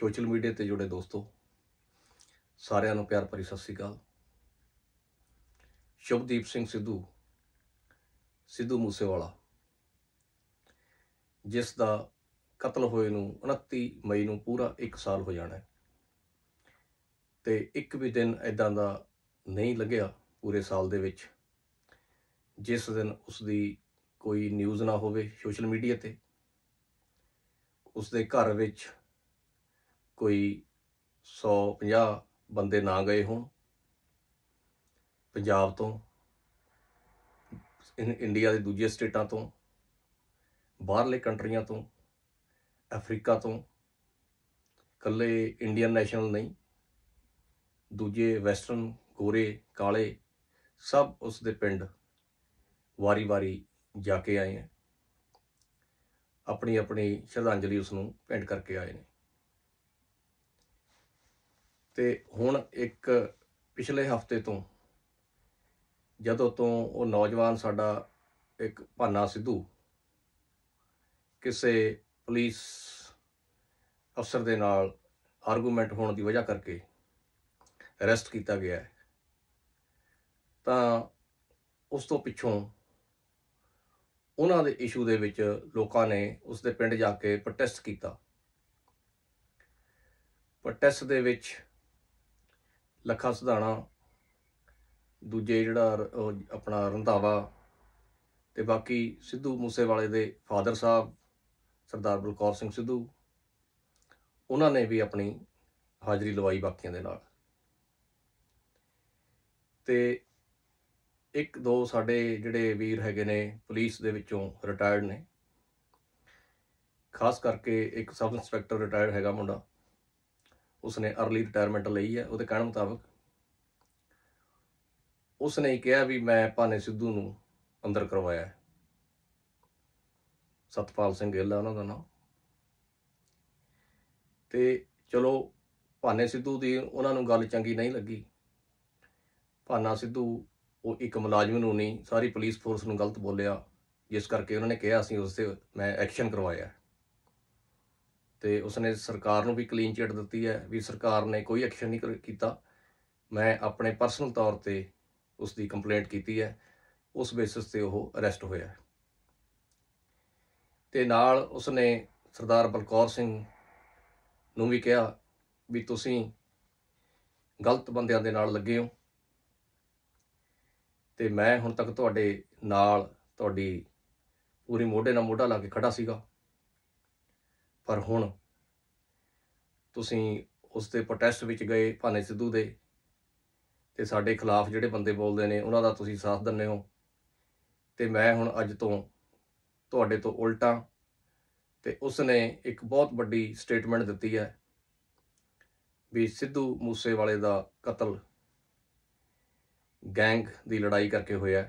social media ਤੇ ਜੁੜੇ ਦੋਸਤੋ ਸਾਰਿਆਂ ਨੂੰ ਪਿਆਰ ਭਰੀ ਸਤਿ ਸ੍ਰੀ ਅਕਾਲ ਸ਼ੁਭਦੀਪ ਸਿੰਘ ਸਿੱਧੂ ਸਿੱਧੂ ਮੂਸੇਵਾਲਾ ਜਿਸ ਦਾ ਕਤਲ ਹੋਏ ਨੂੰ 29 ਮਈ ਨੂੰ ਪੂਰਾ 1 ਸਾਲ ਹੋ ਜਾਣਾ ਹੈ ਤੇ ਇੱਕ ਵੀ ਦਿਨ ਐਦਾਂ ਦਾ ਨਹੀਂ ਲੱਗਿਆ ਪੂਰੇ ਸਾਲ ਦੇ ਵਿੱਚ ਜਿਸ ਦਿਨ ਉਸ ਦੀ ਕੋਈ ਨਿਊਜ਼ ਨਾ ਹੋਵੇ ਸੋਸ਼ਲ ਮੀਡੀਆ ਤੇ ਉਸ ਦੇ ਘਰ ਵਿੱਚ ਕੋਈ 150 ਬੰਦੇ ਨਾ ਗਏ ਹੋਣ ਪੰਜਾਬ ਤੋਂ ਇੰਡੀਆ ਦੇ ਦੂਜੇ ਸਟੇਟਾਂ ਤੋਂ ਬਾਹਰਲੇ ਕੰਟਰੀਆਂ ਤੋਂ ਅਫਰੀਕਾ ਤੋਂ ਕੱਲੇ ਇੰਡੀਅਨ ਨੈਸ਼ਨਲ ਨਹੀਂ ਦੂਜੇ ਵੈਸਟਰਨ ਗੋਰੇ ਕਾਲੇ ਸਭ ਉਸ ਦੇ ਪਿੰਡ ਵਾਰੀ-ਵਾਰੀ ਜਾ ਕੇ ਆਏ ਆ ਆਪਣੀ ਆਪਣੀ ਸ਼ਰਧਾਂਜਲੀ ਉਸ ਨੂੰ ਭੇਂਟ ਕਰਕੇ ਆਏ ਨੇ ਤੇ ਹੁਣ ਇੱਕ ਪਿਛਲੇ ਹਫਤੇ ਤੋਂ ਜਦੋਂ ਤੋਂ ਉਹ ਨੌਜਵਾਨ ਸਾਡਾ ਇੱਕ ਭਾਨਾ ਸਿੱਧੂ ਕਿਸੇ ਪੁਲਿਸ ਅਫਸਰ ਦੇ ਨਾਲ ਆਰਗੂਮੈਂਟ ਹੋਣ ਦੀ ਵਜ੍ਹਾ ਕਰਕੇ ਅਰੈਸਟ ਕੀਤਾ ਗਿਆ ਹੈ ਤਾਂ ਉਸ ਤੋਂ ਪਿੱਛੋਂ ਉਹਨਾਂ ਦੇ ਇਸ਼ੂ ਦੇ ਵਿੱਚ ਲੋਕਾਂ ਨੇ ਉਸ ਦੇ ਪਿੰਡ ਜਾ ਕੇ ਪ੍ਰੋਟੈਸਟ ਕੀਤਾ ਪ੍ਰੋਟੈਸਟ ਦੇ ਵਿੱਚ ਲੱਖਾ ਸੁਧਾਣਾ ਦੂਜੇ ਜਿਹੜਾ ਆਪਣਾ ਰੰਧਾਵਾ ਤੇ ਬਾਕੀ ਸਿੱਧੂ ਮੂਸੇਵਾਲੇ ਦੇ ਫਾਦਰ ਸਾਹਿਬ ਸਰਦਾਰ ਬਲਕੌਰ ਸਿੰਘ ਸਿੱਧੂ ਉਹਨਾਂ ਨੇ ਵੀ ਆਪਣੀ ਹਾਜ਼ਰੀ ਲਵਾਈ ਬਾਕੀਆਂ ਦੇ ਨਾਲ ਤੇ ਇੱਕ ਦੋ ਸਾਡੇ ਜਿਹੜੇ ਵੀਰ ਹੈਗੇ ਨੇ ਪੁਲਿਸ ਦੇ ਵਿੱਚੋਂ ਰਿਟਾਇਰਡ ਨੇ ਖਾਸ ਕਰਕੇ ਇੱਕ ਸਬ ਇੰਸਪੈਕਟਰ ਰਿਟਾਇਰਡ ਹੈਗਾ ਮੁੰਡਾ ਉਸਨੇ अर्ਲੀ ਰਿਟਾਇਰਮੈਂਟ ਲਈ ਹੈ ਉਹਦੇ ਕਹਿਣ ਮੁਤਾਬਕ ਉਸਨੇ ਕਿਹਾ ਵੀ ਮੈਂ ਪਾਨੇ ਸਿੱਧੂ ਨੂੰ ਅੰਦਰ ਕਰਵਾਇਆ ਸਤਪਾਲ ਸਿੰਘ ਗਿੱਲ ਉਹਨਾਂ ਦਾ ਨਾਮ ਤੇ ਚਲੋ ਪਾਨੇ ਸਿੱਧੂ ਦੀ ਉਹਨਾਂ ਨੂੰ ਗੱਲ ਚੰਗੀ ਨਹੀਂ ਲੱਗੀ ਪਾਨਾ ਸਿੱਧੂ ਉਹ ਇੱਕ ਮੁਲਾਜ਼ਮ ਨੂੰ ਨਹੀਂ ਸਾਰੀ ਪੁਲਿਸ ਫੋਰਸ ਨੂੰ ਗਲਤ ਬੋਲਿਆ ਜਿਸ ਕਰਕੇ ਉਹਨਾਂ ਨੇ ਕਿਹਾ ਅਸੀਂ ਉਸ ਤੇ ਮੈਂ ਐਕਸ਼ਨ ਕਰਵਾਇਆ ਤੇ ਉਸਨੇ ਸਰਕਾਰ ਨੂੰ ਵੀ ਕਲੀਨ ਚਿਟ ਦਿੱਤੀ ਹੈ ਵੀ ਸਰਕਾਰ ਨੇ ਕੋਈ ਐਕਸ਼ਨ ਨਹੀਂ ਕੀਤਾ ਮੈਂ ਆਪਣੇ ਪਰਸਨਲ ਤੌਰ ਤੇ ਉਸ ਦੀ ਕੰਪਲੇਂਟ ਕੀਤੀ ਹੈ ਉਸ ਬੇਸਿਸ ਤੇ ਉਹ ਅਰੈਸਟ ਹੋਇਆ ਤੇ ਨਾਲ ਉਸਨੇ ਸਰਦਾਰ ਬਲਕੌਰ ਸਿੰਘ ਨੂੰ ਵੀ ਕਿਹਾ ਵੀ ਤੁਸੀਂ ਗਲਤ ਬੰਦਿਆਂ ਦੇ ਨਾਲ ਲੱਗੇ ਹੋ ਤੇ ਮੈਂ ਹੁਣ ਤੱਕ ਤੁਹਾਡੇ ਨਾਲ ਤੁਹਾਡੀ ਪੂਰੀ ਮੋਢੇ ਨਾਲ ਮੋਢਾ ਲਾ ਕੇ ਖੜਾ ਸੀਗਾ ਪਰ ਹੁਣ ਤੁਸੀਂ ਉਸ ਦੇ ਪ੍ਰੋਟੈਸਟ ਵਿੱਚ ਗਏ ਭਾਨੇ ਸਿੱਧੂ ਦੇ ਤੇ ਸਾਡੇ ਖਿਲਾਫ ਜਿਹੜੇ ਬੰਦੇ ਬੋਲਦੇ ਨੇ ਉਹਨਾਂ ਦਾ ਤੁਸੀਂ ਸਾਥ ਦਿੰਨੇ ਹੋ ਤੇ ਮੈਂ ਹੁਣ ਅੱਜ ਤੋਂ ਤੁਹਾਡੇ ਤੋਂ ਉਲਟਾ ਤੇ ਉਸ ਨੇ ਇੱਕ ਬਹੁਤ ਵੱਡੀ ਸਟੇਟਮੈਂਟ ਦਿੱਤੀ ਹੈ ਵੀ ਸਿੱਧੂ ਮੂਸੇਵਾਲੇ ਦਾ ਕਤਲ ਗੈਂਗ ਦੀ ਲੜਾਈ ਕਰਕੇ ਹੋਇਆ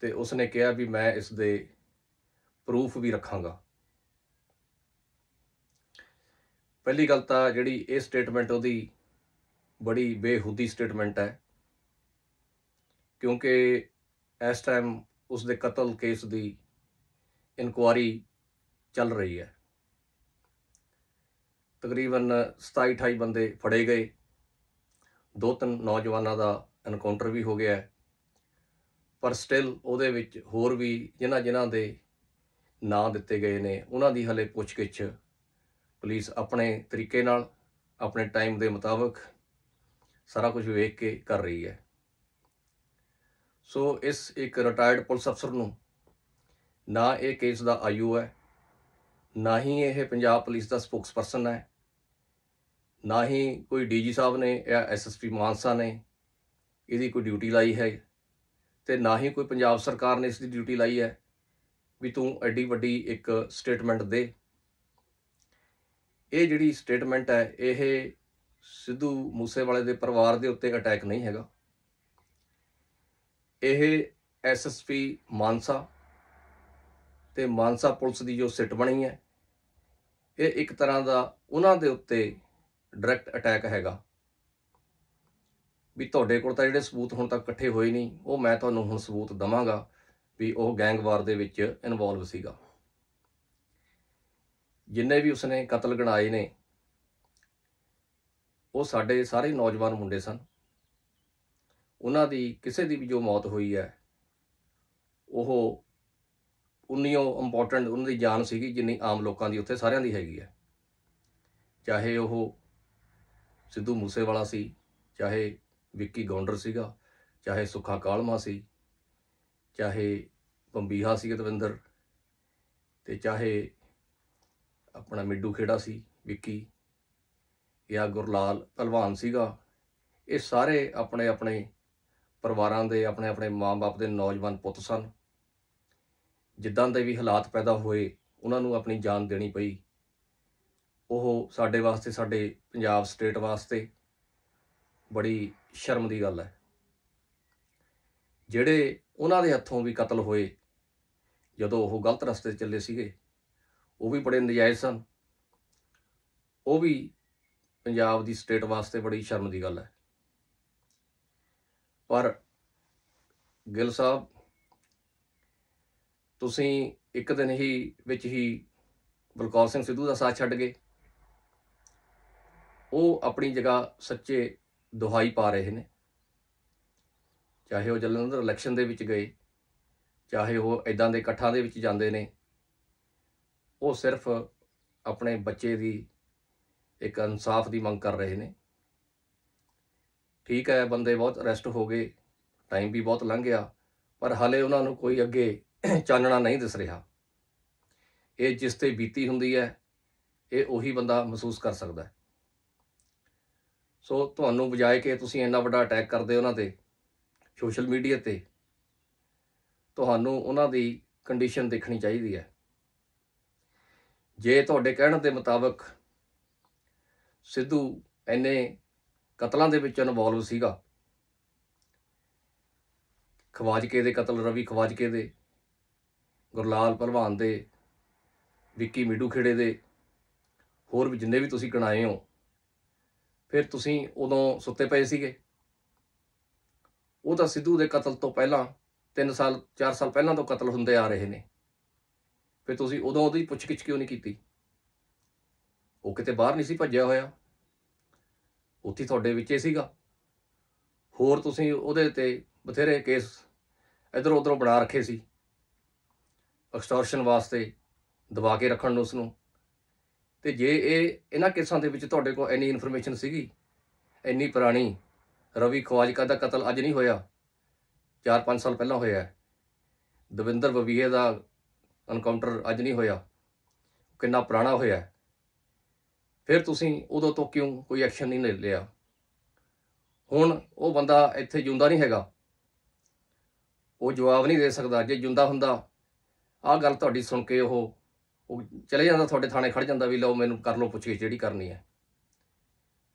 ਤੇ ਉਸ ਨੇ ਕਿਹਾ ਵੀ ਮੈਂ ਇਸ ਦੇ ਪ੍ਰੂਫ ਵੀ ਰੱਖਾਂਗਾ ਪਹਿਲੀ ਗੱਲ ਤਾਂ ਜਿਹੜੀ ਇਹ ਸਟੇਟਮੈਂਟ ਉਹਦੀ ਬੜੀ ਬੇਹੂਦੀ ਸਟੇਟਮੈਂਟ ਹੈ ਕਿਉਂਕਿ ਇਸ ਟਾਈਮ ਉਸ ਦੇ ਕਤਲ ਕੇਸ ਦੀ ਇਨਕੁਆਰੀ ਚੱਲ ਰਹੀ ਹੈ ਤਕਰੀਬਨ 27-28 ਬੰਦੇ ਫੜੇ ਗਏ ਦੋ ਤਿੰਨ ਨੌਜਵਾਨਾਂ ਦਾ ਐਨਕਾਊਂਟਰ ਵੀ ਹੋ ਗਿਆ ਪਰ ਸਟਿਲ ਉਹਦੇ ਵਿੱਚ ਹੋਰ ਵੀ ਜਿਨ੍ਹਾਂ ਜਿਨ੍ਹਾਂ ਦੇ ਨਾਂ ਦਿੱਤੇ ਗਏ ਨੇ ਉਹਨਾਂ ਦੀ ਹਲੇ ਪੁੱਛਗਿੱਛ ਪੁਲਿਸ ਆਪਣੇ ਤਰੀਕੇ ਨਾਲ ਆਪਣੇ ਟਾਈਮ ਦੇ ਮੁਤਾਬਕ ਸਾਰਾ ਕੁਝ ਵੇਖ ਕੇ ਕਰ ਰਹੀ ਹੈ ਸੋ ਇਸ ਇੱਕ ਰਿਟਾਇਰਡ ਪੁਲਿਸ ਅਫਸਰ ਨੂੰ ਨਾ ਇਹ ਕੇਸ ਦਾ ਆਯੂ ਹੈ ਨਾ ਹੀ ਇਹ ਪੰਜਾਬ ਪੁਲਿਸ ਦਾ ਸਪੋਕਸਪਰਸਨ ਹੈ ਨਾ ਹੀ ਕੋਈ ਡੀਜੀ ਸਾਹਿਬ ਨੇ ਜਾਂ ਐਸਐਸਪੀ ਮਾਨਸਾ ਨੇ ਇਹਦੀ ਕੋਈ ਡਿਊਟੀ ਲਾਈ ਹੈ ਤੇ ਨਾ ਹੀ ਕੋਈ ਪੰਜਾਬ ਸਰਕਾਰ ਨੇ ਇਸ ਦੀ ਡਿਊਟੀ ਲਾਈ ਹੈ ਵੀ ਤੂੰ ਐਡੀ ਵੱਡੀ ਇੱਕ ਸਟੇਟਮੈਂਟ ਦੇ ਇਹ ਜਿਹੜੀ ਸਟੇਟਮੈਂਟ ਹੈ ਇਹ ਸਿੱਧੂ ਮੂਸੇਵਾਲੇ ਦੇ ਪਰਿਵਾਰ ਦੇ ਉੱਤੇ ਅਟੈਕ ਨਹੀਂ ਹੈਗਾ ਇਹ ਐਸਐਸਪੀ ਮਾਨਸਾ ਤੇ ਮਾਨਸਾ ਪੁਲਿਸ ਦੀ ਜੋ ਸਿੱਟ ਬਣੀ ਹੈ ਇਹ ਇੱਕ ਤਰ੍ਹਾਂ ਦਾ ਉਹਨਾਂ ਦੇ ਉੱਤੇ ਡਾਇਰੈਕਟ ਅਟੈਕ ਹੈਗਾ ਵੀ ਤੁਹਾਡੇ ਕੋਲ ਤਾਂ ਜਿਹੜੇ ਸਬੂਤ ਹੁਣ ਤੱਕ ਇਕੱਠੇ ਹੋਏ ਨਹੀਂ ਉਹ ਮੈਂ ਤੁਹਾਨੂੰ ਹੁਣ ਸਬੂਤ ਦਵਾਂਗਾ ਵੀ ਉਹ ਗੈਂਗਵਾਰ ਦੇ ਵਿੱਚ ਇਨਵੋਲਵ ਸੀਗਾ ਜਿੰਨੇ ਵੀ ਉਸਨੇ ਕਤਲ ਗਣਾਏ ਨੇ ਉਹ ਸਾਡੇ ਸਾਰੇ ਨੌਜਵਾਨ ਮੁੰਡੇ ਸਨ ਉਹਨਾਂ ਦੀ ਕਿਸੇ ਦੀ ਵੀ ਜੋ ਮੌਤ ਹੋਈ ਹੈ ਉਹ ਉਨੀਓ ਇੰਪੋਰਟੈਂਟ ਉਹਨਾਂ ਦੀ ਜਾਨ ਸੀਗੀ ਜਿੰਨੀ ਆਮ ਲੋਕਾਂ ਦੀ ਉੱਥੇ ਸਾਰਿਆਂ ਦੀ ਹੈਗੀ ਹੈ ਚਾਹੇ ਉਹ ਸਿੱਧੂ ਮੂਸੇਵਾਲਾ ਸੀ ਚਾਹੇ ਵਿੱਕੀ ਗੌਂਡਰ ਸੀਗਾ ਚਾਹੇ ਸੁਖਾ ਕਾਲਮਾ ਸੀ ਚਾਹੇ ਬੰਬੀਹਾ ਸੀ ਤਵਿੰਦਰ ਤੇ ਚਾਹੇ ਆਪਣਾ ਮਿੱਡੂ ਖੇੜਾ ਸੀ ਵਿੱਕੀ ਜਾਂ ਗੁਰਲਾਲ ਪਹਿਲਵਾਨ ਸੀਗਾ ਇਹ ਸਾਰੇ ਆਪਣੇ ਆਪਣੇ ਪਰਿਵਾਰਾਂ ਦੇ ਆਪਣੇ ਆਪਣੇ ਮਾਂ-ਬਾਪ ਦੇ ਨੌਜਵਾਨ ਪੁੱਤ ਸਨ ਜਿੱਦਾਂ ਦੇ ਵੀ ਹਾਲਾਤ ਪੈਦਾ ਹੋਏ ਉਹਨਾਂ ਨੂੰ ਆਪਣੀ ਜਾਨ ਦੇਣੀ ਪਈ ਉਹ ਸਾਡੇ ਵਾਸਤੇ ਸਾਡੇ ਪੰਜਾਬ ਸਟੇਟ ਵਾਸਤੇ ਬੜੀ ਸ਼ਰਮ ਦੀ ਗੱਲ ਹੈ ਜਿਹੜੇ ਉਹਨਾਂ ਦੇ ਹੱਥੋਂ ਵੀ ਕਤਲ ਹੋਏ ਜਦੋਂ ਉਹ ਗਲਤ ਰਸਤੇ ਚੱਲੇ ਸੀਗੇ ਉਹ ਵੀ ਬੜੇ ਨਜਾਇਜ਼ ਸਨ ਉਹ ਵੀ ਪੰਜਾਬ ਦੀ ਸਟੇਟ ਵਾਸਤੇ ਬੜੀ ਸ਼ਰਮ ਦੀ ਗੱਲ ਹੈ ਪਰ ਗਿੱਲ ਸਾਹਿਬ ਤੁਸੀਂ ਇੱਕ ਦਿਨ ਹੀ ਵਿੱਚ ਹੀ ਬਲਕੌਰ ਸਿੰਘ ਸਿੱਧੂ ਦਾ ਸਾਥ ਛੱਡ ਗਏ ਉਹ ਆਪਣੀ ਜਗ੍ਹਾ ਸੱਚੇ ਦੁਹਾਈ ਪਾ ਰਹੇ ਨੇ ਚਾਹੇ ਉਹ ਜਲੰਧਰ ਇਲੈਕਸ਼ਨ ਦੇ ਵਿੱਚ ਗਏ ਚਾਹੇ ਉਹ ਇਦਾਂ ਦੇ ਇਕੱਠਾਂ ਦੇ ਵਿੱਚ ਜਾਂਦੇ ਨੇ ਉਹ ਸਿਰਫ ਆਪਣੇ ਬੱਚੇ ਦੀ ਇੱਕ ਇਨਸਾਫ ਦੀ ਮੰਗ ਕਰ ਰਹੇ ਨੇ ਠੀਕ ਹੈ ਬੰਦੇ ਬਹੁਤ ਅਰੈਸਟ ਹੋ ਗਏ ਟਾਈਮ ਵੀ ਬਹੁਤ ਲੰਘ ਗਿਆ ਪਰ ਹਲੇ ਉਹਨਾਂ ਨੂੰ ਕੋਈ ਅੱਗੇ ਚਾਨਣਾ ਨਹੀਂ ਦਿਸ ਰਿਹਾ ਇਹ ਜਿਸ ਤੇ ਬੀਤੀ ਹੁੰਦੀ ਹੈ ਇਹ ਉਹੀ ਬੰਦਾ ਮਹਿਸੂਸ ਕਰ ਸਕਦਾ ਸੋ ਤੁਹਾਨੂੰ ਬਜਾਏ ਕਿ ਤੁਸੀਂ ਇੰਨਾ ਵੱਡਾ ਅਟੈਕ ਕਰਦੇ ਉਹਨਾਂ ਤੇ ਸੋਸ਼ਲ ਮੀਡੀਆ ਤੇ ਤੁਹਾਨੂੰ ਉਹਨਾਂ ਦੀ ਕੰਡੀਸ਼ਨ ਦੇਖਣੀ ਚਾਹੀਦੀ ਹੈ ਜੇ ਤੁਹਾਡੇ ਕਹਿਣ ਦੇ ਮੁਤਾਬਕ ਸਿੱਧੂ ਐਨੇ ਕਤਲਾਂ ਦੇ ਵਿੱਚ ਇਨਵੋਲਵ ਸੀਗਾ ਖਵਾਜਕੇ ਦੇ ਕਤਲ ਰਵੀ ਖਵਾਜਕੇ ਦੇ ਗੁਰਲਾਲ ਪਹਿਲਵਾਨ ਦੇ ਵਿੱਕੀ ਮਿੱਡੂ ਖੇੜੇ ਦੇ ਹੋਰ ਵੀ ਜਿੰਨੇ ਵੀ ਤੁਸੀਂ ਗਣਾਏ ਹੋ ਫਿਰ ਤੁਸੀਂ ਉਦੋਂ ਸੁੱਤੇ ਪਏ ਸੀਗੇ ਉਹ ਤਾਂ ਸਿੱਧੂ ਦੇ ਕਤਲ ਤੋਂ ਪਹਿਲਾਂ 3 ਸਾਲ 4 ਸਾਲ ਪਹਿਲਾਂ ਤੋਂ ਕਤਲ ਹੁੰਦੇ ਆ ਰਹੇ ਨੇ ਫਿਰ ਤੁਸੀਂ ਉਦੋਂ ਉਹਦੀ ਪੁੱਛ-ਕਿਛ ਕਿਉਂ ਨਹੀਂ ਕੀਤੀ ਉਹ ਕਿਤੇ ਬਾਹਰ ਨਹੀਂ ਸੀ ਭੱਜਿਆ ਹੋਇਆ ਉੱਥੇ ਤੁਹਾਡੇ ਵਿੱਚ ਹੀ ਸੀਗਾ ਹੋਰ ਤੁਸੀਂ ਉਹਦੇ ਤੇ ਬਥੇਰੇ ਕੇਸ ਇਧਰ ਉਧਰੋਂ ਬਣਾ ਰੱਖੇ ਸੀ ਐਕਸਟੋਰਸ਼ਨ ਵਾਸਤੇ ਦਬਾ ਕੇ ਰੱਖਣ ਨੂੰ ਉਸ ਨੂੰ ਤੇ ਜੇ ਇਹ ਇਹਨਾਂ ਕੇਸਾਂ ਦੇ ਵਿੱਚ ਤੁਹਾਡੇ ਕੋਲ ਐਨੀ ਇਨਫੋਰਮੇਸ਼ਨ ਸੀਗੀ ਐਨੀ ਪੁਰਾਣੀ ਰਵੀ ਖਵਾਜਕਾ ਦਾ ਕਤਲ ਅੱਜ ਨਹੀਂ ਹੋਇਆ 4-5 ਸਾਲ ਪਹਿਲਾਂ ਹੋਇਆ ਦਵਿੰਦਰ ਬਵੀਏ ਦਾ ਐਨਕਾਊਂਟਰ ਅੱਜ ਨਹੀਂ ਹੋਇਆ ਕਿੰਨਾ ਪੁਰਾਣਾ ਹੋਇਆ ਫਿਰ ਤੁਸੀਂ ਉਦੋਂ ਤੋਂ ਕਿਉਂ ਕੋਈ ਐਕਸ਼ਨ ਨਹੀਂ ਲਿਆ ਹੁਣ ਉਹ ਬੰਦਾ ਇੱਥੇ ਜੁੰਦਾ ਨਹੀਂ ਹੈਗਾ ਉਹ ਜਵਾਬ ਨਹੀਂ ਦੇ ਸਕਦਾ ਜੇ ਜੁੰਦਾ ਹੁੰਦਾ ਆਹ ਗੱਲ ਤੁਹਾਡੀ ਸੁਣ ਕੇ ਉਹ ਉਹ ਚਲੇ ਜਾਂਦਾ ਤੁਹਾਡੇ ਥਾਣੇ ਖੜ ਜਾਂਦਾ ਵੀ ਲਓ ਮੈਨੂੰ ਕਰ ਲਓ ਪੁੱਛੀ ਜਿਹੜੀ ਕਰਨੀ ਹੈ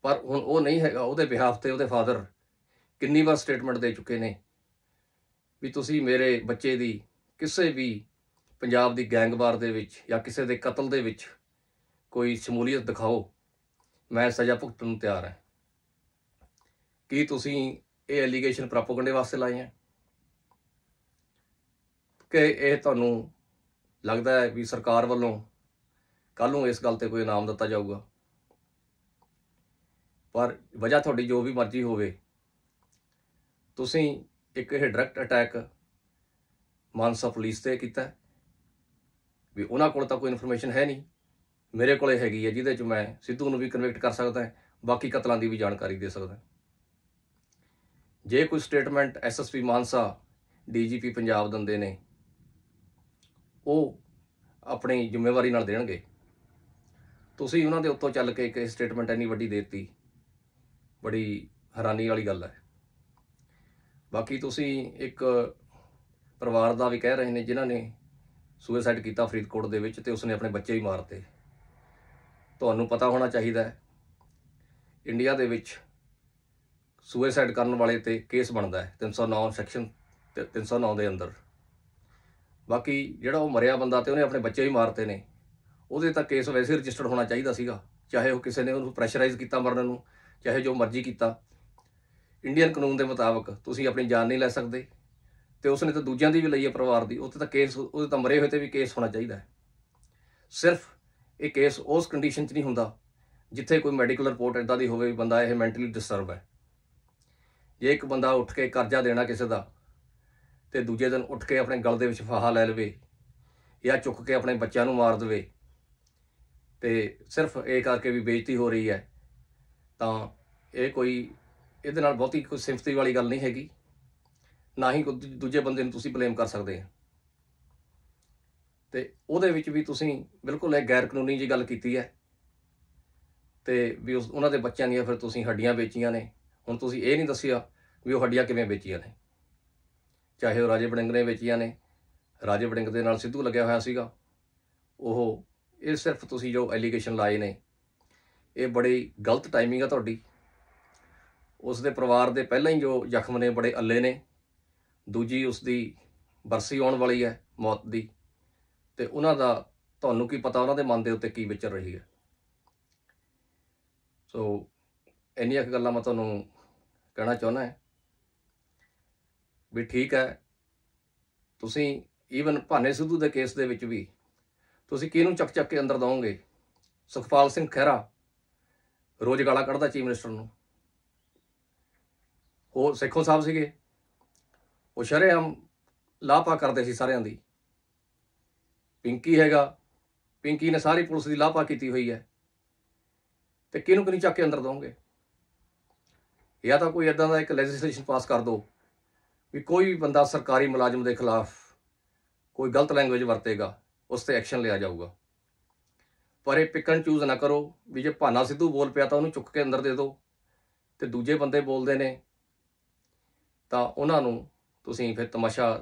ਪਰ ਹੁਣ ਉਹ ਨਹੀਂ ਹੈਗਾ ਉਹਦੇ ਬਿਹਾਫ ਤੇ ਉਹਦੇ ਫਾਦਰ ਕਿੰਨੀ ਵਾਰ ਸਟੇਟਮੈਂਟ ਦੇ ਚੁੱਕੇ ਨੇ ਵੀ ਤੁਸੀਂ ਮੇਰੇ ਬੱਚੇ ਦੀ ਕਿਸੇ ਵੀ ਪੰਜਾਬ ਦੀ ਗੈਂਗਵਾਰ ਦੇ ਵਿੱਚ ਜਾਂ ਕਿਸੇ ਦੇ ਕਤਲ ਦੇ ਵਿੱਚ ਕੋਈ ਸ਼ਮੂਲੀਅਤ ਦਿਖਾਓ ਮੈਂ ਸਜ਼ਾ ਭੁਗਤਣ ਨੂੰ ਤਿਆਰ ਹਾਂ ਕੀ ਤੁਸੀਂ ਇਹ ਐਲੀਗੇਸ਼ਨ ਪ੍ਰੋਪਗੈਂਡੇ ਵਾਸਤੇ ਲਾਏ ਆ ਕਿ ਇਹ ਤੁਹਾਨੂੰ ਲੱਗਦਾ ਹੈ ਵੀ ਸਰਕਾਰ ਵੱਲੋਂ ਕੱਲ ਨੂੰ ਇਸ ਗੱਲ ਤੇ ਕੋਈ ਇਨਾਮ ਦਿੱਤਾ ਜਾਊਗਾ ਪਰ ਵਜ੍ਹਾ ਤੁਹਾਡੀ ਜੋ ਵੀ ਮਰਜ਼ੀ ਹੋਵੇ ਤੁਸੀਂ ਇੱਕ ਇਹ ਡਾਇਰੈਕਟ ਅਟੈਕ ਮਾਨਸਾ ਪੁਲਿਸ ਤੇ ਕੀਤਾ ਵੀ ਉਹਨਾਂ ਕੋਲ ਤਾਂ ਕੋਈ ਇਨਫੋਰਮੇਸ਼ਨ ਹੈ ਨਹੀਂ ਮੇਰੇ ਕੋਲੇ ਹੈਗੀ ਹੈ ਜਿਹਦੇ 'ਚ ਮੈਂ ਸਿੱਧੂ ਨੂੰ ਵੀ ਕਨਵਿਕਟ ਕਰ ਸਕਦਾ ਹਾਂ ਬਾਕੀ ਕਤਲਾਂ ਦੀ ਵੀ ਜਾਣਕਾਰੀ ਦੇ ਸਕਦਾ ਜੇ ਕੋਈ statement SSP Mansa DGP Punjab ਦਿੰਦੇ ਨੇ ਉਹ ਆਪਣੀ ਜ਼ਿੰਮੇਵਾਰੀ ਨਾਲ ਦੇਣਗੇ ਤੁਸੀਂ ਉਹਨਾਂ ਦੇ ਉੱਤੋਂ ਚੱਲ ਕੇ ਇੱਕ ਸਟੇਟਮੈਂਟ ਇੰਨੀ ਵੱਡੀ ਦੇ ਦਿੱਤੀ ਬੜੀ ਹੈਰਾਨੀ ਵਾਲੀ ਗੱਲ ਹੈ ਬਾਕੀ ਤੁਸੀਂ ਇੱਕ ਪਰਿਵਾਰ ਦਾ ਵੀ ਕਹਿ ਰਹੇ ਨੇ ਜਿਨ੍ਹਾਂ ਨੇ ਸੁਇਸਾਈਡ ਕੀਤਾ ਫਰੀਦਕੋਟ ਦੇ ਵਿੱਚ ਤੇ ਉਸਨੇ ਆਪਣੇ ਬੱਚੇ ਵੀ ਮਾਰਤੇ ਤੁਹਾਨੂੰ ਪਤਾ ਹੋਣਾ ਚਾਹੀਦਾ ਹੈ ਇੰਡੀਆ ਦੇ ਵਿੱਚ ਸੁਇਸਾਈਡ ਕਰਨ ਵਾਲੇ ਤੇ ਕੇਸ ਬਣਦਾ ਹੈ 309 ਸੈਕਸ਼ਨ 309 ਦੇ ਅੰਦਰ ਬਾਕੀ ਜਿਹੜਾ ਉਹ ਮਰਿਆ ਬੰਦਾ ਤੇ ਉਹਨੇ ਆਪਣੇ ਬੱਚੇ ਵੀ ਮਾਰਤੇ ਨੇ ਉਹਦੇ ਤਾਂ ਕੇਸ ਵੈਸੇ ਰਜਿਸਟਰਡ ਹੋਣਾ ਚਾਹੀਦਾ ਸੀਗਾ ਚਾਹੇ ਉਹ ਕਿਸੇ ਨੇ ਉਹਨੂੰ ਪ੍ਰੈਸ਼ਰਾਈਜ਼ ਕੀਤਾ ਮਰਨ ਨੂੰ ਚਾਹੇ ਜੋ ਮਰਜ਼ੀ ਕੀਤਾ ਇੰਡੀਅਨ ਕਾਨੂੰਨ ਦੇ ਮੁਤਾਬਕ ਤੁਸੀਂ ਆਪਣੀ ਜਾਨ ਨਹੀਂ ਲੈ ਸਕਦੇ ਤੇ ਉਸਨੇ ਤਾਂ ਦੂਜਿਆਂ ਦੀ ਵੀ ਲਈ ਹੈ ਪਰਿਵਾਰ ਦੀ ਉੱਥੇ ਤਾਂ ਕੇਸ ਉਹਦੇ ਤਾਂ ਮਰੇ ਹੋਏ ਤੇ ਵੀ ਕੇਸ ਹੋਣਾ ਚਾਹੀਦਾ ਹੈ ਸਿਰਫ ਇਹ ਕੇਸ ਉਸ ਕੰਡੀਸ਼ਨ 'ਚ ਨਹੀਂ ਹੁੰਦਾ ਜਿੱਥੇ ਕੋਈ ਮੈਡੀਕਲ ਰਿਪੋਰਟ ਇਦਾਂ ਦੀ ਹੋਵੇ ਵੀ ਬੰਦਾ ਇਹ ਮੈਂਟਲੀ ਡਿਸਟਰਬ ਹੈ ਜੇ ਇੱਕ ਬੰਦਾ ਉੱਠ ਕੇ ਕਰਜ਼ਾ ਦੇਣਾ ਕਿਸੇ ਦਾ ਤੇ ਦੂਜੇ ਦਿਨ ਉੱਠ ਕੇ ਆਪਣੇ ਗਲ ਦੇ ਵਿੱਚ ਫਾਹਾ ਲੈ ਲਵੇ ਜਾਂ ਚੁੱਕ ਕੇ ਆਪਣੇ ਬੱਚਿਆਂ ਨੂੰ ਮਾਰ ਦੇਵੇ ਤੇ ਸਿਰਫ ਇਹ ਕਰਕੇ ਵੀ ਬੇਇੱਜ਼ਤੀ ਹੋ ਰਹੀ ਹੈ ਤਾਂ ਇਹ ਕੋਈ ਇਹਦੇ ਨਾਲ ਬਹੁਤੀ ਕੋਈ ਸਿੰਪਥੀ ਵਾਲੀ ਗੱਲ ਨਹੀਂ ਹੈਗੀ ਨਾ ਹੀ ਦੂਜੇ ਬੰਦੇ ਨੂੰ ਤੁਸੀਂ ਬਲੇਮ ਕਰ ਸਕਦੇ ਆ ਤੇ ਉਹਦੇ ਵਿੱਚ ਵੀ ਤੁਸੀਂ ਬਿਲਕੁਲ ਇਹ ਗੈਰ ਕਾਨੂੰਨੀ ਜੀ ਗੱਲ ਕੀਤੀ ਹੈ ਤੇ ਵੀ ਉਸ ਉਹਨਾਂ ਦੇ ਬੱਚਿਆਂ ਦੀਆਂ ਫਿਰ ਤੁਸੀਂ ਹੱਡੀਆਂ ਵੇਚੀਆਂ ਨੇ ਹੁਣ ਤੁਸੀਂ ਇਹ ਨਹੀਂ ਦੱਸਿਆ ਵੀ ਉਹ ਹੱਡੀਆਂ ਕਿਵੇਂ ਵੇਚੀਆਂ ਨੇ ਚਾਹੇ ਉਹ ਰਾਜੇ ਬੜਿੰਗ ਨੇ ਵੇਚੀਆਂ ਨੇ ਰਾਜੇ ਬੜਿੰਗ ਦੇ ਨਾਲ ਸਿੱਧੂ ਲੱਗਿਆ ਹੋਇਆ ਸੀਗਾ ਉਹ ਇਹ ਸਿਰਫ ਤੁਸੀਂ ਜੋ ਐਲੀਗੇਸ਼ਨ ਲਾਏ ਨੇ ਇਹ ਬੜੀ ਗਲਤ ਟਾਈਮਿੰਗ ਆ ਤੁਹਾਡੀ ਉਸ ਦੇ ਪਰਿਵਾਰ ਦੇ ਪਹਿਲਾਂ ਹੀ ਜੋ ਜ਼ਖਮ ਨੇ ਬੜੇ ਅੱਲੇ ਨੇ ਦੂਜੀ ਉਸ ਦੀ ਬਰਸੀ ਆਉਣ ਵਾਲੀ ਹੈ ਮੌਤ ਦੀ ਤੇ ਉਹਨਾਂ ਦਾ ਤੁਹਾਨੂੰ ਕੀ ਪਤਾ ਉਹਨਾਂ ਦੇ ਮਨ ਦੇ ਉੱਤੇ ਕੀ ਵਿਚਰ ਰਹੀ ਹੈ ਸੋ ਇੰਨੀਆਂ ਗੱਲਾਂ ਮੈਂ ਤੁਹਾਨੂੰ ਕਹਿਣਾ ਚਾਹੁੰਦਾ ਹਾਂ ਵੀ ਠੀਕ ਹੈ ਤੁਸੀਂ ਈਵਨ ਭਾਨੇ ਸਿੱਧੂ ਦੇ ਕੇਸ ਦੇ ਵਿੱਚ ਵੀ ਤੁਸੀਂ ਕਿਹਨੂੰ ਚੱਕ ਚੱਕ ਕੇ ਅੰਦਰ ਦਵੋਗੇ ਸੁਖਪਾਲ ਸਿੰਘ ਖਹਿਰਾ ਰੋਜ਼ ਗਾਲਾਂ ਕੱਢਦਾ ਚੀਫ ਮਿਨਿਸਟਰ ਨੂੰ ਉਹ ਸੇਖੋਂ ਸਾਹਿਬ ਸੀਗੇ ਉਹ ਸ਼ਰੇਆਮ ਲਾਪਾ ਕਰਦੇ ਸੀ ਸਾਰਿਆਂ ਦੀ ਪਿੰਕੀ ਹੈਗਾ ਪਿੰਕੀ ਨੇ ਸਾਰੀ ਪੁਲਿਸ ਦੀ ਲਾਪਾ ਕੀਤੀ ਹੋਈ ਹੈ ਤੇ ਕਿਹਨੂੰ ਕਿਹਨੂੰ ਚੱਕ ਕੇ ਅੰਦਰ ਦੋਗੇ ਜਾਂ ਤਾਂ ਕੋਈ ਇਦਾਂ ਦਾ ਇੱਕ ਲੈਜਿਸਲੇਸ਼ਨ ਪਾਸ ਕਰ ਦੋ ਵੀ ਕੋਈ ਵੀ ਬੰਦਾ ਸਰਕਾਰੀ ਮੁਲਾਜ਼ਮ ਦੇ ਖਿਲਾਫ ਕੋਈ ਗਲਤ ਲੈਂਗੁਏਜ ਵਰਤੇਗਾ ਉਸ ਤੇ ਐਕਸ਼ਨ ਲਿਆ ਜਾਊਗਾ ਪਰ ਇਹ ਪਿਕ ਐਂਡ ਚੂਜ਼ ਨਾ ਕਰੋ ਵੀ ਜੇ ਭਾਨਾ ਸਿੱਧੂ ਬੋਲ ਪਿਆ ਤਾਂ ਉਹਨੂੰ ਚੁੱਕ ਕੇ ਅੰਦਰ ਦੇ ਦਿਓ ਤੇ ਦੂਜੇ ਬੰਦੇ ਬੋਲਦੇ ਨੇ ਤਾਂ ਉਹਨਾਂ ਨੂੰ ਤੁਸੀਂ ਫਿਰ ਤਮਾਸ਼ਾ